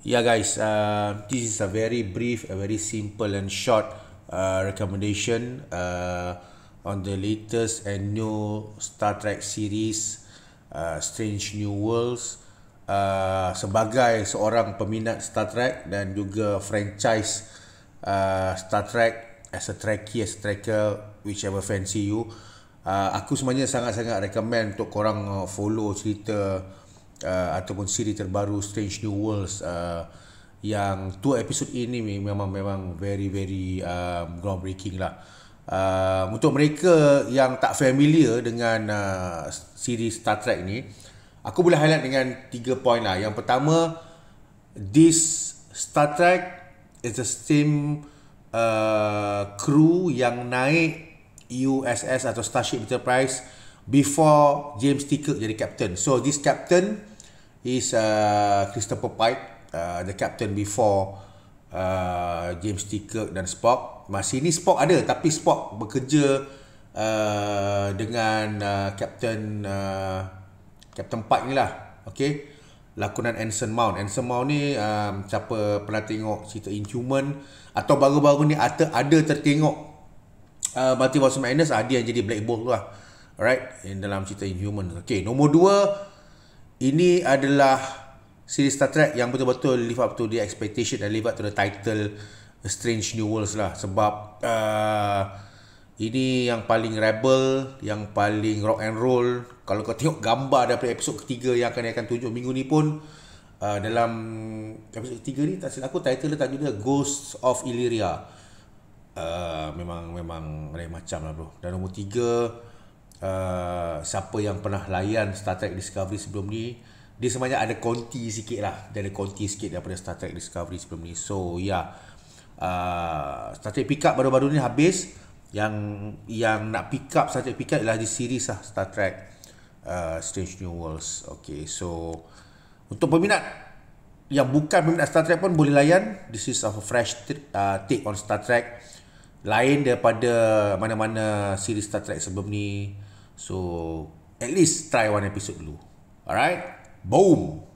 yeah guys uh, this is a very brief a very simple and short uh, recommendation uh, on the latest and new Star Trek series uh, Strange New Worlds uh, sebagai seorang peminat Star Trek dan juga franchise uh, Star Trek as a Trekkie as a Trekker whichever fancy you uh, aku sebenarnya sangat-sangat recommend untuk korang uh, follow cerita uh, ataupun siri terbaru Strange New Worlds uh, yang dua episod ini memang memang very very um, groundbreaking lah. Uh, untuk mereka yang tak familiar dengan uh, siri Star Trek ni, aku boleh highlight dengan tiga point lah. Yang pertama, this Star Trek is the same uh, crew yang naik USS atau Starship Enterprise before James T. Kirk jadi captain. So this captain is uh, Christopher Pike, uh, the captain before uh, James T. Kirk dan Spock. Masih ni Spock ada tapi Spock bekerja uh, dengan uh, Captain uh, Captain Pike ni lah. Okay. Lakonan Anson Mount. Anson Mount ni um, siapa pernah tengok cerita Inhuman atau baru-baru ni ada, ada tertengok uh, Multiverse Madness ada ah, yang jadi Black Bolt lah. Alright. dalam cerita Inhuman. Okay. Nombor dua ini adalah series Star Trek yang betul-betul live up to the expectation dan live up to the title A Strange New Worlds lah sebab uh, ini yang paling rebel, yang paling rock and roll. Kalau kau tengok gambar daripada episod ketiga yang akan akan tunjuk minggu ni pun uh, dalam episod ketiga ni tak silap aku title dia tajuk dia Ghosts of Illyria. Uh, memang memang macam lah bro. Dan nombor tiga, uh, siapa yang pernah layan Star Trek Discovery sebelum ni dia sebenarnya ada konti sikit lah dia ada konti sikit daripada Star Trek Discovery sebelum ni so ya yeah. uh, Star Trek Pickup baru-baru ni habis yang yang nak pick up Star Trek Pickup ialah di series lah Star Trek uh, Strange New Worlds Okay so untuk peminat yang bukan peminat Star Trek pun boleh layan this is a fresh uh, take on Star Trek lain daripada mana-mana series Star Trek sebelum ni So, at least try one episode dulu. Alright? Boom!